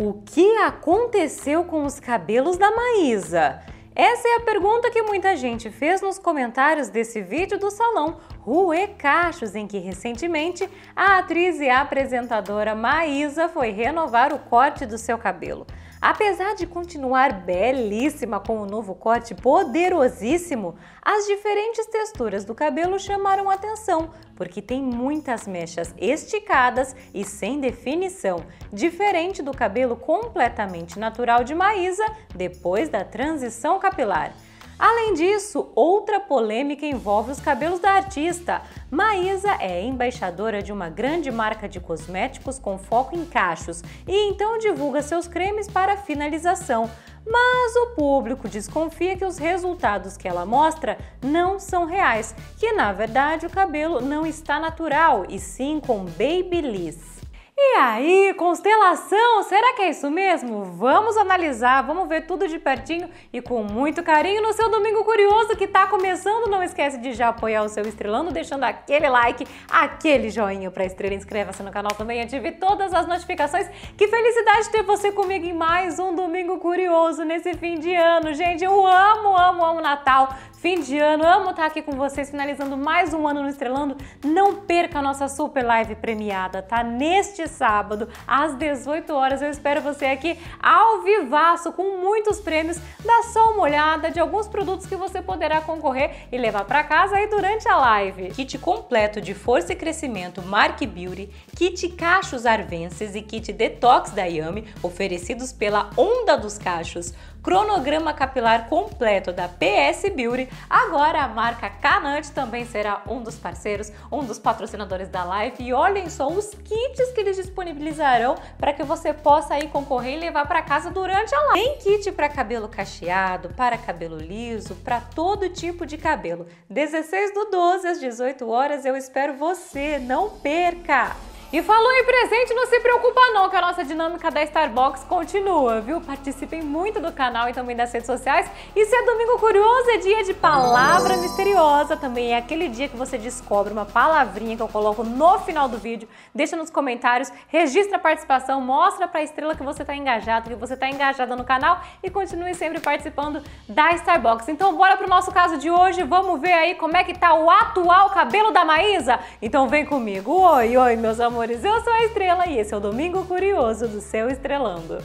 O que aconteceu com os cabelos da Maísa? Essa é a pergunta que muita gente fez nos comentários desse vídeo do salão Rue Cachos, em que recentemente a atriz e a apresentadora Maísa foi renovar o corte do seu cabelo. Apesar de continuar belíssima com o novo corte poderosíssimo, as diferentes texturas do cabelo chamaram atenção, porque tem muitas mechas esticadas e sem definição, diferente do cabelo completamente natural de Maísa depois da transição capilar. Além disso, outra polêmica envolve os cabelos da artista. Maísa é embaixadora de uma grande marca de cosméticos com foco em cachos e então divulga seus cremes para finalização. Mas o público desconfia que os resultados que ela mostra não são reais, que na verdade o cabelo não está natural e sim com babyliss. E aí, constelação, será que é isso mesmo? Vamos analisar, vamos ver tudo de pertinho e com muito carinho no seu Domingo Curioso que está começando. Não esquece de já apoiar o seu estrelando, deixando aquele like, aquele joinha para estrela, inscreva-se no canal também, ative todas as notificações. Que felicidade ter você comigo em mais um Domingo Curioso nesse fim de ano. Gente, eu amo, amo, amo Natal. Fim de ano, amo estar tá aqui com vocês, finalizando mais um ano no Estrelando. Não perca a nossa super live premiada, tá? Neste sábado, às 18 horas, eu espero você aqui ao vivaço, com muitos prêmios. Dá só uma olhada de alguns produtos que você poderá concorrer e levar para casa aí durante a live. Kit completo de força e crescimento Mark Beauty, kit cachos arvenses e kit detox da Yami, oferecidos pela Onda dos Cachos cronograma capilar completo da PS Beauty, agora a marca Canante também será um dos parceiros, um dos patrocinadores da live. E olhem só os kits que eles disponibilizarão para que você possa aí concorrer e levar para casa durante a live. Tem kit para cabelo cacheado, para cabelo liso, para todo tipo de cabelo. 16 do 12 às 18 horas, eu espero você, não perca! E falou em presente, não se preocupa não, que a nossa dinâmica da Starbucks continua, viu? Participem muito do canal e também das redes sociais. E se é domingo curioso, é dia de palavra misteriosa também. É aquele dia que você descobre uma palavrinha que eu coloco no final do vídeo. Deixa nos comentários, registra a participação, mostra pra estrela que você tá engajado, que você tá engajada no canal e continue sempre participando da Starbucks. Então bora pro nosso caso de hoje, vamos ver aí como é que tá o atual cabelo da Maísa? Então vem comigo. Oi, oi, meus amores amores, eu sou a Estrela e esse é o Domingo Curioso do seu Estrelando.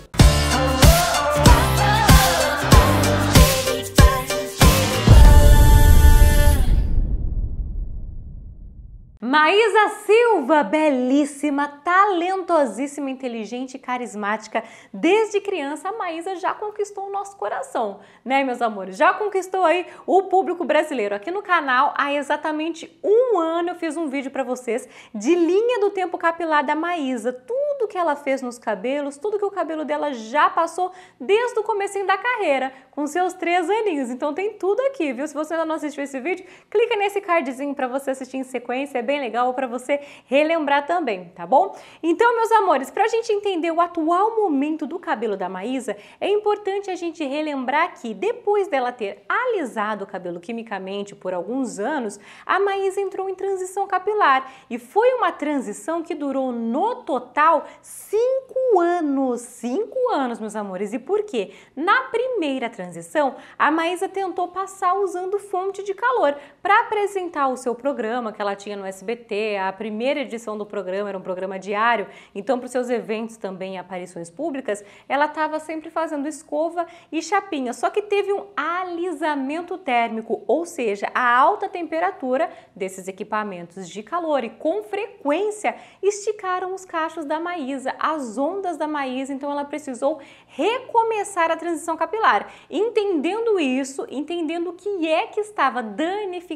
Maísa Silva, belíssima, talentosíssima, inteligente e carismática. Desde criança, a Maísa já conquistou o nosso coração, né, meus amores? Já conquistou aí o público brasileiro. Aqui no canal, há exatamente um ano, eu fiz um vídeo para vocês de linha do tempo capilar da Maísa. Tudo que ela fez nos cabelos, tudo que o cabelo dela já passou desde o começo da carreira, com seus três aninhos. Então tem tudo aqui, viu? Se você ainda não assistiu esse vídeo, clica nesse cardzinho para você assistir em sequência. É bem bem legal para você relembrar também, tá bom? Então, meus amores, para a gente entender o atual momento do cabelo da Maísa, é importante a gente relembrar que depois dela ter alisado o cabelo quimicamente por alguns anos, a Maísa entrou em transição capilar e foi uma transição que durou no total cinco anos, cinco anos, meus amores. E por quê? Na primeira transição, a Maísa tentou passar usando fonte de calor, para apresentar o seu programa que ela tinha no SBT. A primeira edição do programa era um programa diário, então para os seus eventos também, aparições públicas, ela estava sempre fazendo escova e chapinha. Só que teve um alisamento térmico, ou seja, a alta temperatura desses equipamentos de calor e com frequência esticaram os cachos da Maísa, as ondas da Maísa, então ela precisou recomeçar a transição capilar. Entendendo isso, entendendo o que é que estava danificado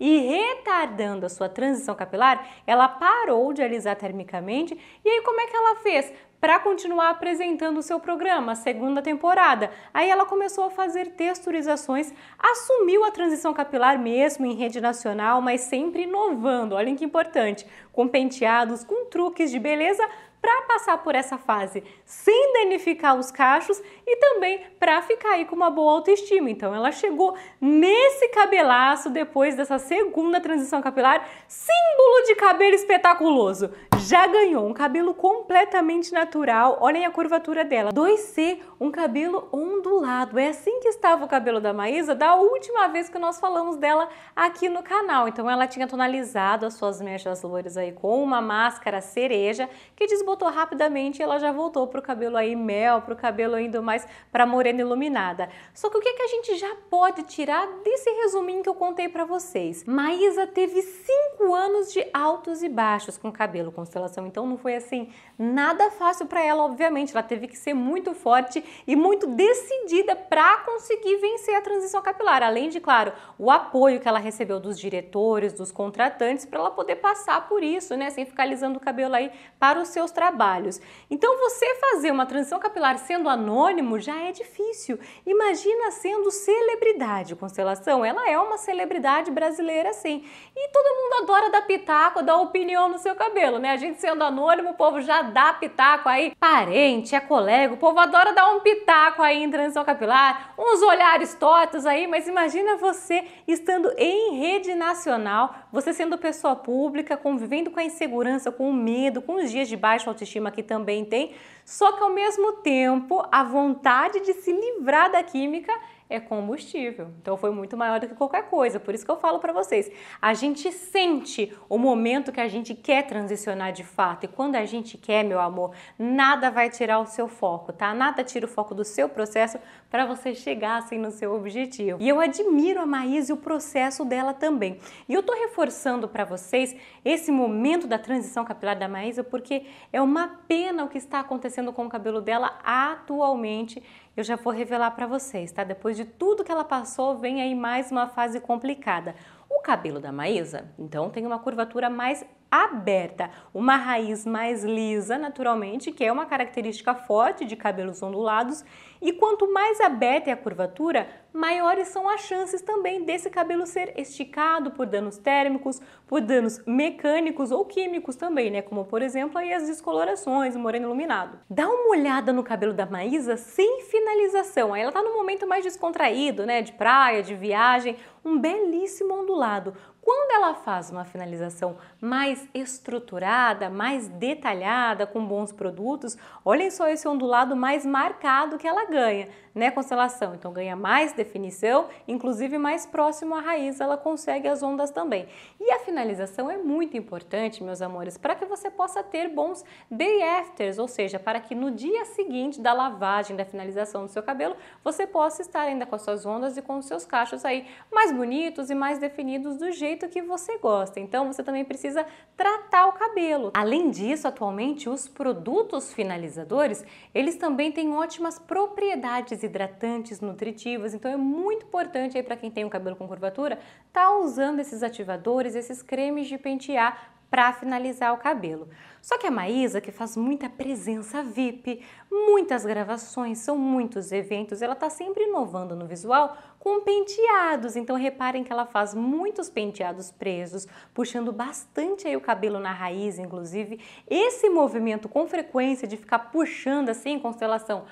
e retardando a sua transição capilar, ela parou de alisar termicamente. E aí, como é que ela fez? para continuar apresentando o seu programa, a segunda temporada. Aí ela começou a fazer texturizações, assumiu a transição capilar mesmo em rede nacional, mas sempre inovando, Olha que importante, com penteados, com truques de beleza, para passar por essa fase sem danificar os cachos e também para ficar aí com uma boa autoestima. Então ela chegou nesse cabelaço depois dessa segunda transição capilar, símbolo de cabelo espetaculoso já ganhou um cabelo completamente natural. Olhem a curvatura dela. 2C, um cabelo ondulado. É assim que estava o cabelo da Maísa da última vez que nós falamos dela aqui no canal. Então ela tinha tonalizado as suas mechas loiras aí com uma máscara cereja que desbotou rapidamente e ela já voltou pro cabelo aí mel, pro cabelo ainda mais para morena iluminada. Só que o que, que a gente já pode tirar desse resuminho que eu contei para vocês? Maísa teve 5 anos de altos e baixos com cabelo com constelação. Então não foi assim nada fácil para ela, obviamente. Ela teve que ser muito forte e muito decidida para conseguir vencer a transição capilar. Além de, claro, o apoio que ela recebeu dos diretores, dos contratantes, para ela poder passar por isso, né? Sem ficar alisando o cabelo aí para os seus trabalhos. Então você fazer uma transição capilar sendo anônimo já é difícil. Imagina sendo celebridade, constelação. Ela é uma celebridade brasileira, sim. E todo mundo adora dar pitaco, dar opinião no seu cabelo, né? A gente sendo anônimo, o povo já dá pitaco aí. Parente, é colega, o povo adora dar um pitaco aí em transição capilar, uns olhares tortos aí, mas imagina você estando em rede nacional, você sendo pessoa pública, convivendo com a insegurança, com o medo, com os dias de baixa autoestima que também tem, só que ao mesmo tempo a vontade de se livrar da química é combustível. Então foi muito maior do que qualquer coisa. Por isso que eu falo para vocês, a gente sente o momento que a gente quer transicionar de fato. E quando a gente quer, meu amor, nada vai tirar o seu foco, tá? Nada tira o foco do seu processo para você chegar assim no seu objetivo. E eu admiro a Maís e o processo dela também. E eu tô reforçando para vocês esse momento da transição capilar da Maísa porque é uma pena o que está acontecendo com o cabelo dela atualmente eu já vou revelar para vocês, tá? Depois de tudo que ela passou, vem aí mais uma fase complicada. O cabelo da Maísa, então, tem uma curvatura mais aberta, uma raiz mais lisa, naturalmente, que é uma característica forte de cabelos ondulados, e quanto mais aberta é a curvatura, maiores são as chances também desse cabelo ser esticado por danos térmicos, por danos mecânicos ou químicos também, né? Como por exemplo aí as descolorações, o moreno iluminado. Dá uma olhada no cabelo da Maísa sem finalização. Aí ela tá num momento mais descontraído, né? De praia, de viagem, um belíssimo ondulado. Quando ela faz uma finalização mais estruturada, mais detalhada, com bons produtos, olhem só esse ondulado mais marcado que ela ganha, né, constelação? Então ganha mais definição, inclusive mais próximo à raiz ela consegue as ondas também. E a finalização é muito importante, meus amores, para que você possa ter bons day afters, ou seja, para que no dia seguinte da lavagem, da finalização do seu cabelo, você possa estar ainda com as suas ondas e com os seus cachos aí mais bonitos e mais definidos do jeito que você gosta. Então você também precisa tratar o cabelo. Além disso, atualmente os produtos finalizadores, eles também têm ótimas propriedades hidratantes, nutritivas. Então é muito importante aí para quem tem um cabelo com curvatura, tá usando esses ativadores, esses cremes de pentear para finalizar o cabelo. Só que a Maísa, que faz muita presença VIP, muitas gravações, são muitos eventos, ela está sempre inovando no visual com penteados. Então reparem que ela faz muitos penteados presos, puxando bastante aí o cabelo na raiz, inclusive. Esse movimento com frequência de ficar puxando assim, em constelação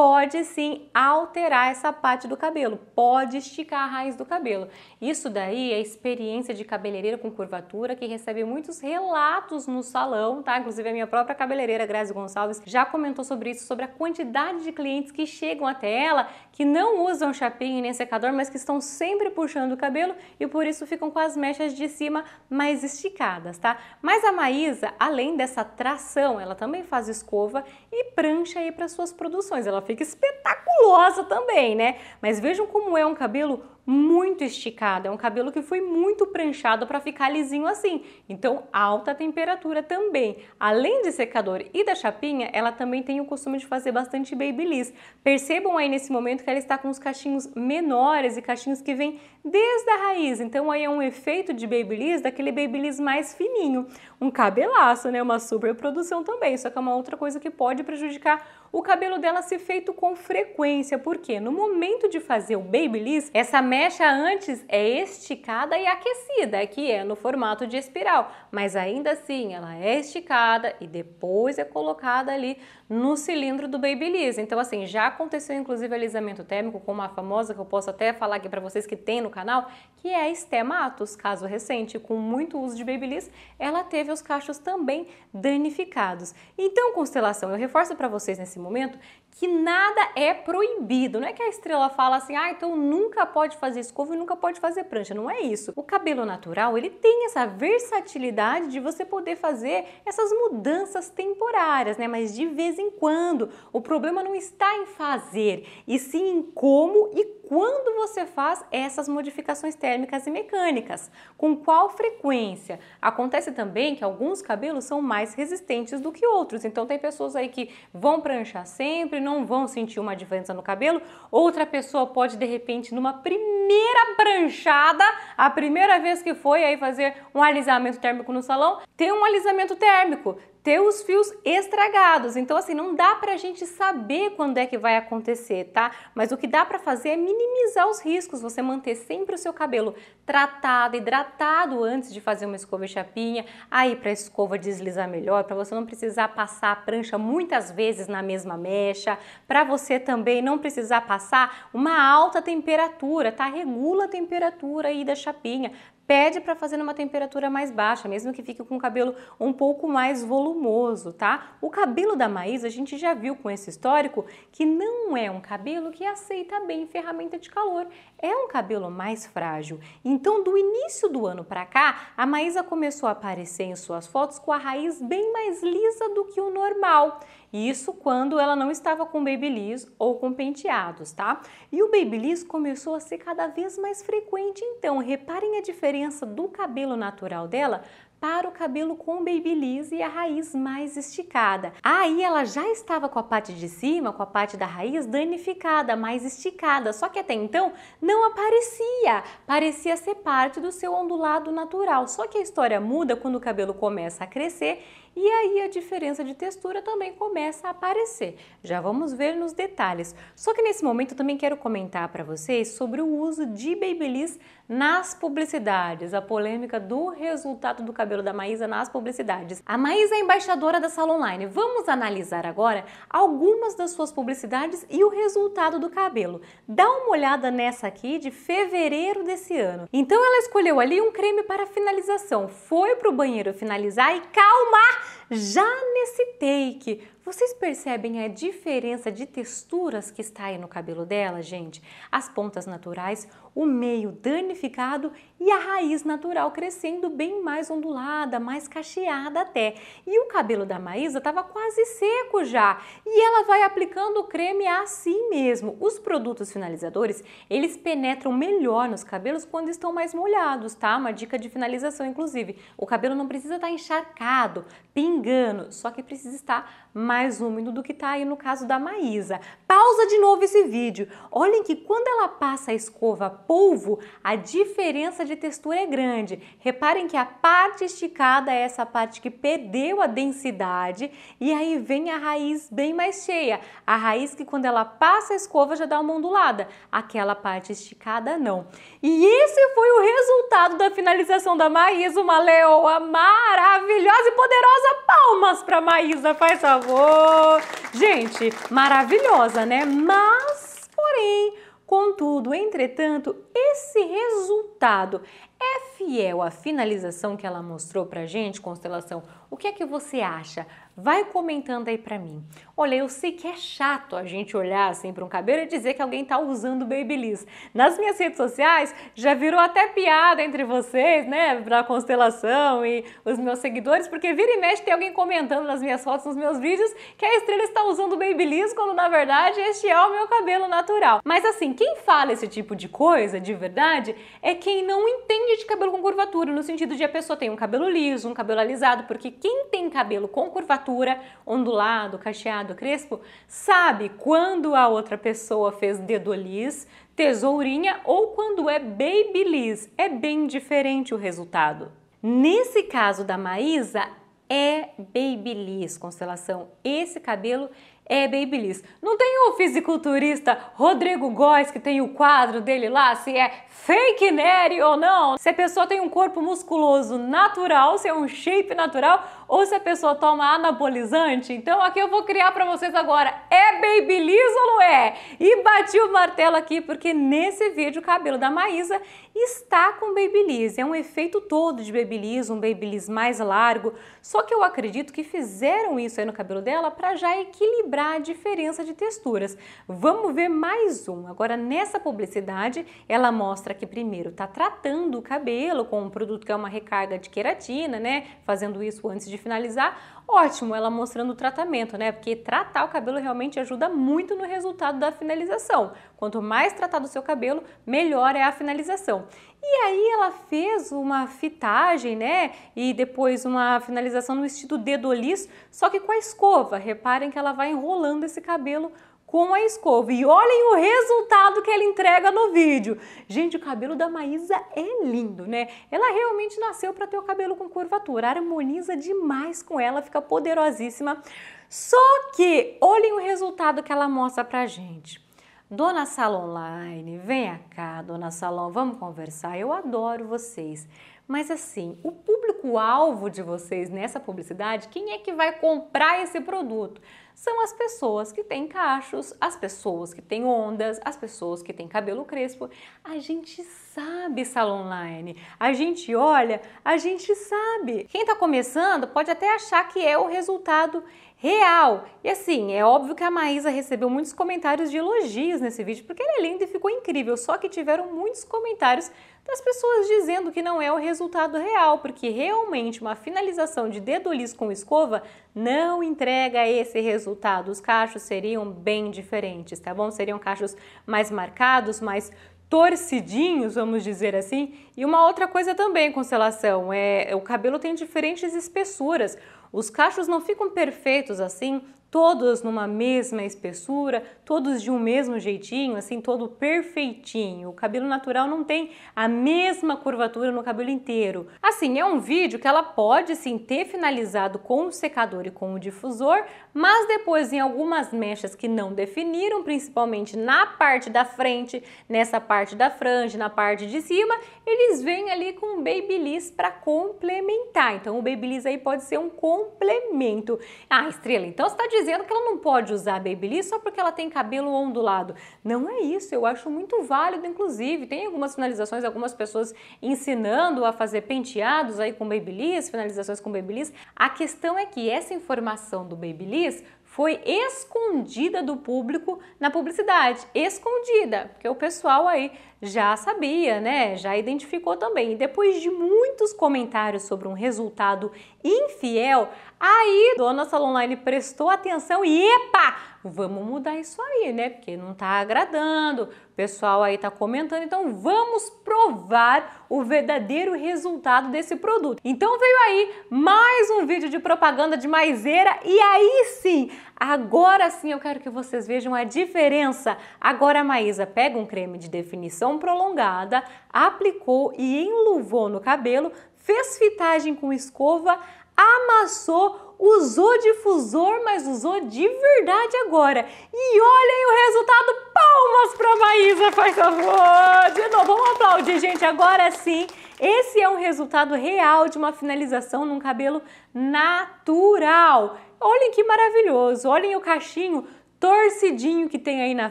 pode sim alterar essa parte do cabelo, pode esticar a raiz do cabelo. Isso daí é experiência de cabeleireira com curvatura que recebe muitos relatos no salão, tá? Inclusive a minha própria cabeleireira Grazi Gonçalves já comentou sobre isso, sobre a quantidade de clientes que chegam até ela que não usam chapinha nem secador, mas que estão sempre puxando o cabelo e por isso ficam com as mechas de cima mais esticadas, tá? Mas a Maísa, além dessa tração, ela também faz escova e prancha aí para suas produções. Ela fica espetaculosa também, né? Mas vejam como é um cabelo muito esticada, é um cabelo que foi muito pranchado para ficar lisinho assim. Então, alta temperatura também. Além de secador e da chapinha, ela também tem o costume de fazer bastante babyliss. Percebam aí nesse momento que ela está com os cachinhos menores e cachinhos que vêm desde a raiz. Então, aí é um efeito de babyliss, daquele babyliss mais fininho. Um cabelaço, né? Uma super produção também, só que é uma outra coisa que pode prejudicar o cabelo dela se feito com frequência, porque no momento de fazer o babyliss, essa mecha antes é esticada e aquecida, que é no formato de espiral, mas ainda assim ela é esticada e depois é colocada ali no cilindro do Babyliss. Então assim, já aconteceu inclusive alisamento térmico com uma famosa que eu posso até falar aqui para vocês que tem no canal, que é a Stematos, caso recente, com muito uso de Babyliss, ela teve os cachos também danificados. Então, constelação, eu reforço para vocês nesse momento que nada é proibido. Não é que a estrela fala assim, ah, então nunca pode fazer escova e nunca pode fazer prancha. Não é isso. O cabelo natural, ele tem essa versatilidade de você poder fazer essas mudanças temporárias, né? Mas de vez em quando. O problema não está em fazer, e sim em como e quando você faz essas modificações térmicas e mecânicas, com qual frequência. Acontece também que alguns cabelos são mais resistentes do que outros, então tem pessoas aí que vão pranchar sempre, não vão sentir uma diferença no cabelo, outra pessoa pode de repente numa primeira pranchada, a primeira vez que foi aí fazer um alisamento térmico no salão, ter um alisamento térmico, ter os fios estragados. Então, assim, não dá pra gente saber quando é que vai acontecer, tá? Mas o que dá pra fazer é minimizar os riscos, você manter sempre o seu cabelo tratado, hidratado antes de fazer uma escova e chapinha, aí pra escova deslizar melhor, para você não precisar passar a prancha muitas vezes na mesma mecha, para você também não precisar passar uma alta temperatura, tá? Regula a temperatura aí da chapinha, pede para fazer numa temperatura mais baixa, mesmo que fique com o cabelo um pouco mais volumoso, tá? O cabelo da Maísa, a gente já viu com esse histórico que não é um cabelo que aceita bem ferramenta de calor, é um cabelo mais frágil. Então, do início do ano para cá, a Maísa começou a aparecer em suas fotos com a raiz bem mais lisa do que o normal. Isso quando ela não estava com babyliss ou com penteados, tá? E o babyliss começou a ser cada vez mais frequente, então reparem a diferença do cabelo natural dela para o cabelo com babyliss e a raiz mais esticada. Aí ela já estava com a parte de cima, com a parte da raiz danificada, mais esticada, só que até então não aparecia, parecia ser parte do seu ondulado natural. Só que a história muda quando o cabelo começa a crescer e aí a diferença de textura também começa a aparecer. Já vamos ver nos detalhes. Só que nesse momento eu também quero comentar para vocês sobre o uso de Babyliss nas publicidades, a polêmica do resultado do cabelo da Maísa nas publicidades. A Maísa é embaixadora da Sala Online. Vamos analisar agora algumas das suas publicidades e o resultado do cabelo. Dá uma olhada nessa aqui de fevereiro desse ano. Então ela escolheu ali um creme para finalização, foi pro banheiro finalizar e calmar já nesse take, vocês percebem a diferença de texturas que está aí no cabelo dela, gente? As pontas naturais, o meio danificado e a raiz natural crescendo bem mais ondulada, mais cacheada até. E o cabelo da Maísa estava quase seco já, e ela vai aplicando o creme assim mesmo. Os produtos finalizadores, eles penetram melhor nos cabelos quando estão mais molhados, tá? Uma dica de finalização inclusive. O cabelo não precisa estar tá encharcado, pingando, só que precisa estar mais úmido do que está aí no caso da Maísa. Pausa de novo esse vídeo. Olhem que quando ela passa a escova polvo, a diferença de textura é grande. Reparem que a parte esticada é essa parte que perdeu a densidade e aí vem a raiz bem mais cheia. A raiz que quando ela passa a escova já dá uma ondulada. Aquela parte esticada não. E esse foi o resultado da finalização da Maísa, uma leoa maravilhosa e poderosa. Palmas para Maísa, faz favor. Gente, maravilhosa, né? Mas, porém, Contudo, entretanto, esse resultado é fiel à finalização que ela mostrou pra gente, constelação? O que é que você acha? Vai comentando aí para mim. Olha, eu sei que é chato a gente olhar assim para um cabelo e dizer que alguém está usando Babyliss. Nas minhas redes sociais já virou até piada entre vocês, né, para constelação e os meus seguidores, porque vira e mexe tem alguém comentando nas minhas fotos, nos meus vídeos, que a estrela está usando Babyliss quando na verdade este é o meu cabelo natural. Mas assim, quem fala esse tipo de coisa de verdade é quem não entende de cabelo com curvatura, no sentido de a pessoa tem um cabelo liso, um cabelo alisado, porque quem tem cabelo com curvatura, ondulado, cacheado, Ricardo Crespo sabe quando a outra pessoa fez dedoliz, tesourinha ou quando é babyliss. É bem diferente o resultado. Nesse caso da Maísa, é babyliss, constelação. Esse cabelo é Babyliss. Não tem o fisiculturista Rodrigo Góes que tem o quadro dele lá, se é fake nerd ou não? Se a pessoa tem um corpo musculoso natural, se é um shape natural, ou se a pessoa toma anabolizante. Então aqui eu vou criar para vocês agora, é Babyliss ou não é? E bati o martelo aqui porque nesse vídeo o cabelo da Maísa está com Babyliss. É um efeito todo de Babyliss, um Babyliss mais largo. Só que eu acredito que fizeram isso aí no cabelo dela para já equilibrar a diferença de texturas. Vamos ver mais um. Agora, nessa publicidade, ela mostra que primeiro está tratando o cabelo com um produto que é uma recarga de queratina, né? Fazendo isso antes de finalizar Ótimo, ela mostrando o tratamento, né? Porque tratar o cabelo realmente ajuda muito no resultado da finalização. Quanto mais tratado o seu cabelo, melhor é a finalização. E aí ela fez uma fitagem, né? E depois uma finalização no estilo dedoliz, só que com a escova. Reparem que ela vai enrolando esse cabelo com a escova. E olhem o resultado que ela entrega no vídeo. Gente, o cabelo da Maísa é lindo, né? Ela realmente nasceu para ter o cabelo com curvatura. Harmoniza demais com ela, fica poderosíssima. Só que olhem o resultado que ela mostra pra gente. Dona Salão Online, vem cá, Dona Salão, vamos conversar. Eu adoro vocês. Mas assim, o público-alvo de vocês nessa publicidade, quem é que vai comprar esse produto? são as pessoas que têm cachos, as pessoas que têm ondas, as pessoas que têm cabelo crespo. A gente sabe salão online, a gente olha, a gente sabe. Quem está começando pode até achar que é o resultado real. E assim, é óbvio que a Maísa recebeu muitos comentários de elogios nesse vídeo, porque ele é lindo e ficou incrível, só que tiveram muitos comentários das pessoas dizendo que não é o resultado real, porque realmente uma finalização de dedo com escova não entrega esse resultado. Os cachos seriam bem diferentes, tá bom? Seriam cachos mais marcados, mais torcidinhos, vamos dizer assim. E uma outra coisa também, constelação, é o cabelo tem diferentes espessuras. Os cachos não ficam perfeitos assim todos numa mesma espessura, todos de um mesmo jeitinho, assim, todo perfeitinho. O cabelo natural não tem a mesma curvatura no cabelo inteiro. Assim, é um vídeo que ela pode sim ter finalizado com o secador e com o difusor, mas depois em algumas mechas que não definiram, principalmente na parte da frente, nessa parte da franja, na parte de cima, eles vêm ali com babyliss para complementar. Então o babyliss aí pode ser um complemento. Ah, estrela, então você tá de dizendo que ela não pode usar Babyliss só porque ela tem cabelo ondulado. Não é isso, eu acho muito válido, inclusive. Tem algumas finalizações, algumas pessoas ensinando a fazer penteados aí com Babyliss, finalizações com Babyliss. A questão é que essa informação do Babyliss foi escondida do público na publicidade, escondida, porque o pessoal aí já sabia, né? Já identificou também. E depois de muitos comentários sobre um resultado infiel, aí Dona Salonline prestou atenção e epa, vamos mudar isso aí, né? Porque não está agradando, o pessoal aí está comentando, então vamos provar o verdadeiro resultado desse produto. Então veio aí mais um vídeo de propaganda de maiseira e aí sim, agora sim eu quero que vocês vejam a diferença. Agora a Maísa pega um creme de definição prolongada, aplicou e enluvou no cabelo, fez fitagem com escova, amassou, usou difusor, mas usou de verdade agora. E olhem o resultado! Palmas para a Maísa, faz favor! De novo, vamos aplaudir, gente, agora sim. Esse é um resultado real de uma finalização num cabelo natural. Olhem que maravilhoso, olhem o cachinho torcidinho que tem aí na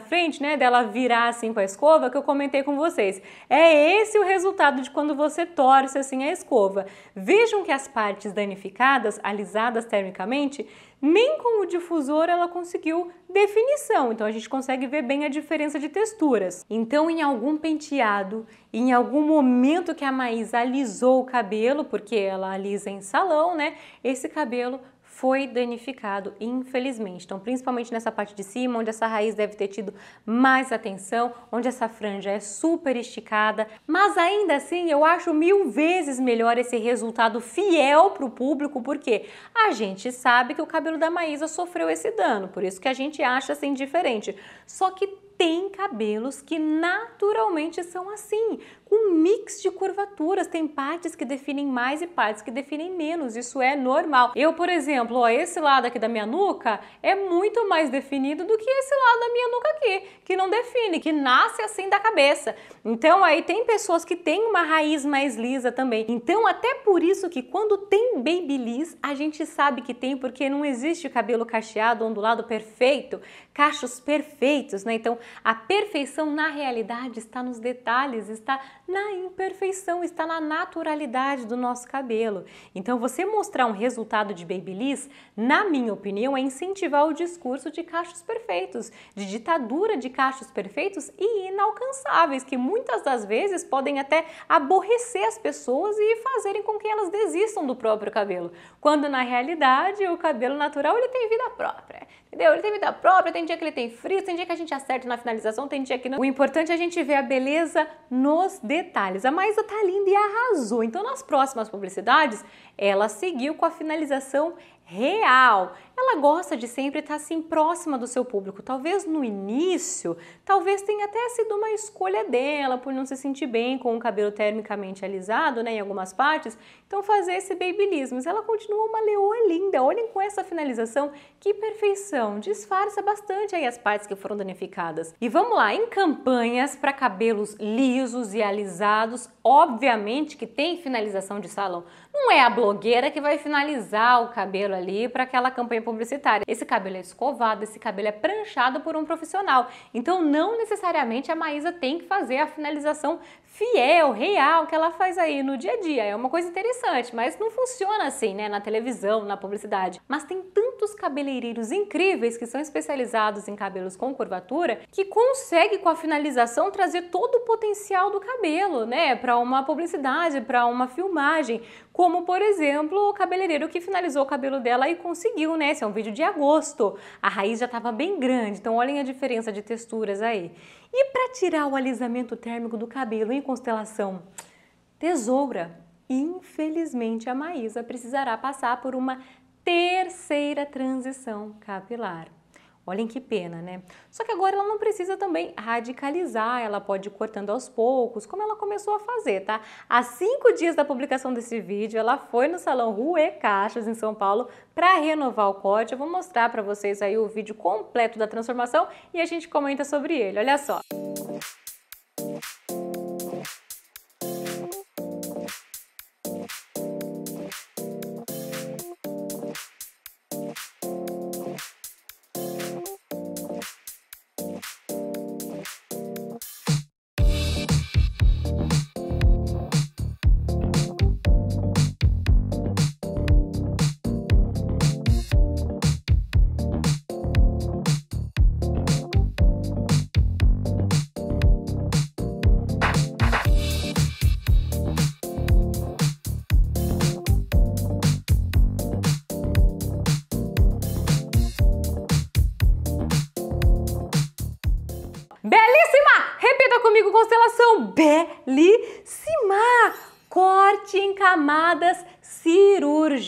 frente, né, dela virar assim com a escova, que eu comentei com vocês. É esse o resultado de quando você torce assim a escova. Vejam que as partes danificadas, alisadas termicamente, nem com o difusor ela conseguiu definição, então a gente consegue ver bem a diferença de texturas. Então, em algum penteado, em algum momento que a Maíz alisou o cabelo, porque ela alisa em salão, né, esse cabelo foi danificado, infelizmente. Então, principalmente nessa parte de cima, onde essa raiz deve ter tido mais atenção, onde essa franja é super esticada. Mas ainda assim, eu acho mil vezes melhor esse resultado fiel para o público, porque a gente sabe que o cabelo da Maísa sofreu esse dano, por isso que a gente acha assim diferente. Só que tem cabelos que naturalmente são assim um mix de curvaturas. Tem partes que definem mais e partes que definem menos. Isso é normal. Eu, por exemplo, ó, esse lado aqui da minha nuca é muito mais definido do que esse lado da minha nuca aqui, que não define, que nasce assim da cabeça. Então aí tem pessoas que têm uma raiz mais lisa também. Então até por isso que quando tem babyliss, a gente sabe que tem porque não existe cabelo cacheado, ondulado perfeito, cachos perfeitos, né? Então a perfeição na realidade está nos detalhes, está na imperfeição, está na naturalidade do nosso cabelo. Então, você mostrar um resultado de babyliss, na minha opinião, é incentivar o discurso de cachos perfeitos, de ditadura de cachos perfeitos e inalcançáveis, que muitas das vezes podem até aborrecer as pessoas e fazerem com que elas desistam do próprio cabelo, quando na realidade o cabelo natural ele tem vida própria. Entendeu? Ele tem vida própria, tem dia que ele tem frio, tem dia que a gente acerta na finalização, tem dia que não. O importante é a gente ver a beleza nos detalhes. A Maísa tá linda e arrasou. Então nas próximas publicidades, ela seguiu com a finalização real ela gosta de sempre estar assim próxima do seu público. Talvez no início, talvez tenha até sido uma escolha dela por não se sentir bem com o cabelo termicamente alisado, né, em algumas partes. Então fazer esse babyliss, mas ela continua uma leoa linda. Olhem com essa finalização, que perfeição. Disfarça bastante aí as partes que foram danificadas. E vamos lá, em campanhas para cabelos lisos e alisados, obviamente que tem finalização de salão. Não é a blogueira que vai finalizar o cabelo ali para aquela campanha publicitária. Esse cabelo é escovado, esse cabelo é pranchado por um profissional. Então não necessariamente a Maísa tem que fazer a finalização fiel, real que ela faz aí no dia a dia. É uma coisa interessante, mas não funciona assim, né, na televisão, na publicidade. Mas tem tantos cabeleireiros incríveis que são especializados em cabelos com curvatura que consegue com a finalização trazer todo o potencial do cabelo, né, para uma publicidade, para uma filmagem, como por exemplo, o cabeleireiro que finalizou o cabelo dela e conseguiu, né? Esse é um vídeo de agosto. A raiz já estava bem grande, então olhem a diferença de texturas aí. E para tirar o alisamento térmico do cabelo constelação Tesoura, infelizmente a Maísa precisará passar por uma terceira transição capilar. Olhem que pena, né? Só que agora ela não precisa também radicalizar, ela pode ir cortando aos poucos, como ela começou a fazer, tá? Há cinco dias da publicação desse vídeo, ela foi no salão Rue Caixas, em São Paulo, para renovar o corte. Eu vou mostrar para vocês aí o vídeo completo da transformação e a gente comenta sobre ele. Olha só. Música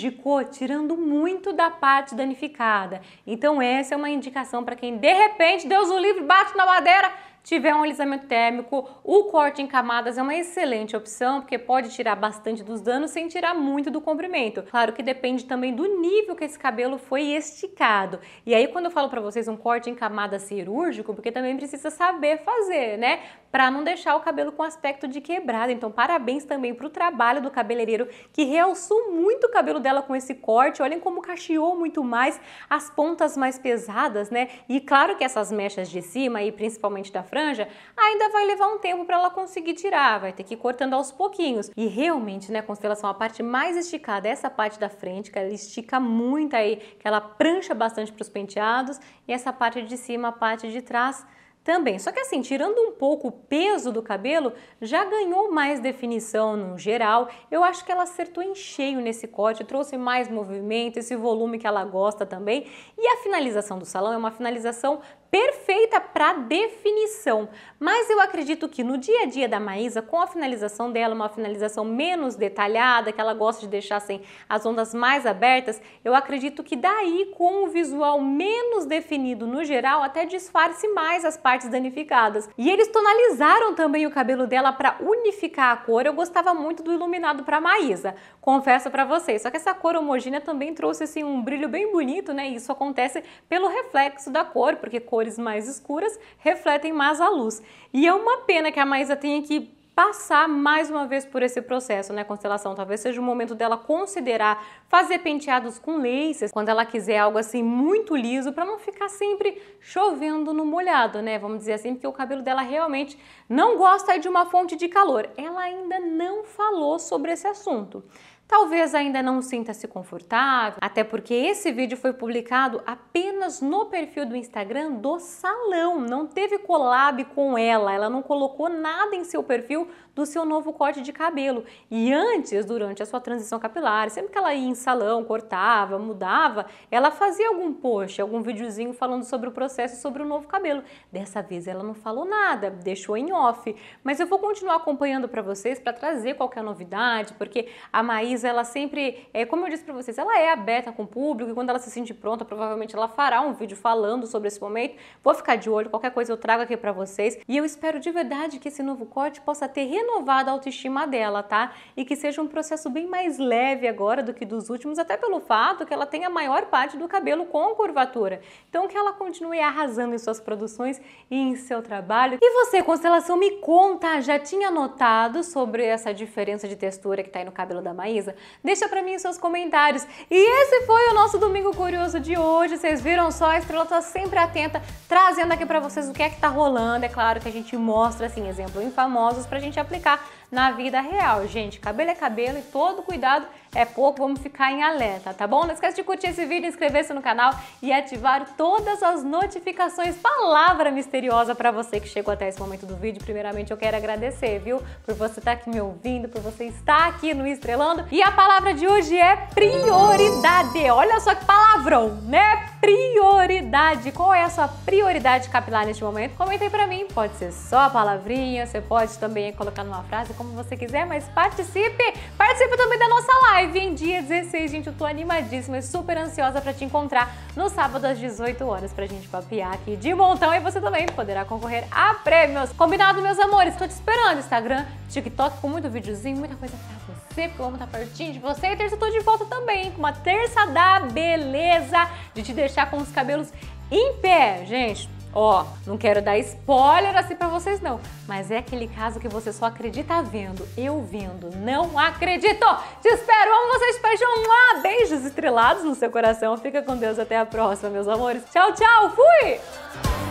prejudicou, tirando muito da parte danificada. Então, essa é uma indicação para quem de repente, Deus o livre, bate na madeira tiver um alisamento térmico, o corte em camadas é uma excelente opção, porque pode tirar bastante dos danos sem tirar muito do comprimento. Claro que depende também do nível que esse cabelo foi esticado. E aí quando eu falo para vocês um corte em camada cirúrgico, porque também precisa saber fazer, né? Para não deixar o cabelo com aspecto de quebrado. Então parabéns também para o trabalho do cabeleireiro que realçou muito o cabelo dela com esse corte. Olhem como cacheou muito mais as pontas mais pesadas, né? E claro que essas mechas de cima e principalmente da franja, ainda vai levar um tempo para ela conseguir tirar, vai ter que ir cortando aos pouquinhos. E realmente, né, constelação, a parte mais esticada é essa parte da frente, que ela estica muito aí, que ela prancha bastante para os penteados, e essa parte de cima, a parte de trás, também. Só que assim, tirando um pouco o peso do cabelo, já ganhou mais definição no geral. Eu acho que ela acertou em cheio nesse corte, trouxe mais movimento, esse volume que ela gosta também. E a finalização do salão é uma finalização perfeita para definição. Mas eu acredito que no dia a dia da Maísa, com a finalização dela, uma finalização menos detalhada, que ela gosta de deixar assim, as ondas mais abertas, eu acredito que daí, com o visual menos definido no geral, até disfarce mais as partes danificadas. E eles tonalizaram também o cabelo dela para unificar a cor. Eu gostava muito do iluminado para Maísa, confesso para vocês. Só que essa cor homogênea também trouxe assim um brilho bem bonito, né? E isso acontece pelo reflexo da cor, porque cor cores mais escuras refletem mais a luz. E é uma pena que a Maísa tenha que passar mais uma vez por esse processo, né, constelação? Talvez seja o momento dela considerar fazer penteados com laces, quando ela quiser algo assim muito liso, para não ficar sempre chovendo no molhado, né? Vamos dizer assim, porque o cabelo dela realmente não gosta de uma fonte de calor. Ela ainda não falou sobre esse assunto. Talvez ainda não sinta-se confortável, até porque esse vídeo foi publicado apenas no perfil do Instagram do salão, não teve collab com ela, ela não colocou nada em seu perfil do seu novo corte de cabelo. E antes, durante a sua transição capilar, sempre que ela ia em salão, cortava, mudava, ela fazia algum post, algum videozinho falando sobre o processo, sobre o novo cabelo. Dessa vez ela não falou nada, deixou em off. Mas eu vou continuar acompanhando para vocês para trazer qualquer novidade, porque a Maísa ela sempre, é, como eu disse para vocês, ela é aberta com o público e quando ela se sente pronta, provavelmente ela fará um vídeo falando sobre esse momento. Vou ficar de olho, qualquer coisa eu trago aqui para vocês. E eu espero de verdade que esse novo corte possa ter renovado a autoestima dela, tá? E que seja um processo bem mais leve agora do que dos últimos, até pelo fato que ela tem a maior parte do cabelo com curvatura. Então que ela continue arrasando em suas produções e em seu trabalho. E você, Constelação, me conta, já tinha notado sobre essa diferença de textura que tá aí no cabelo da Maísa? Deixa para mim seus comentários. E esse foi o nosso Domingo Curioso de hoje. Vocês viram só, a Estrela tá sempre atenta, trazendo aqui para vocês o que é que tá rolando. É claro que a gente mostra, assim, exemplo em famosos pra gente aplicar na vida real, gente. Cabelo é cabelo e todo cuidado é pouco, vamos ficar em alerta, tá bom? Não esquece de curtir esse vídeo, inscrever-se no canal e ativar todas as notificações. Palavra misteriosa para você que chegou até esse momento do vídeo. Primeiramente, eu quero agradecer, viu? Por você estar tá aqui me ouvindo, por você estar aqui no Estrelando. E a palavra de hoje é prioridade. Olha só que palavrão, né? Prioridade. Qual é a sua prioridade capilar neste momento? Comenta aí pra mim. Pode ser só a palavrinha, você pode também colocar numa frase, como você quiser, mas participe! Participe também da nossa live em dia 16, gente. Eu tô animadíssima e super ansiosa para te encontrar no sábado às 18 horas pra gente papiar aqui de montão e você também poderá concorrer a prêmios. Combinado, meus amores? Tô te esperando. Instagram, TikTok com muito videozinho, muita coisa pra você, porque eu amo estar pertinho de você. E terça eu tô de volta também, com uma terça da beleza de te deixar com os cabelos em pé, gente Ó, não quero dar spoiler assim para vocês não, mas é aquele caso que você só acredita vendo. Eu vendo, não acredito! Te espero, amo vocês, beijão, lá, beijos estrelados no seu coração. Fica com Deus até a próxima, meus amores. Tchau, tchau, fui!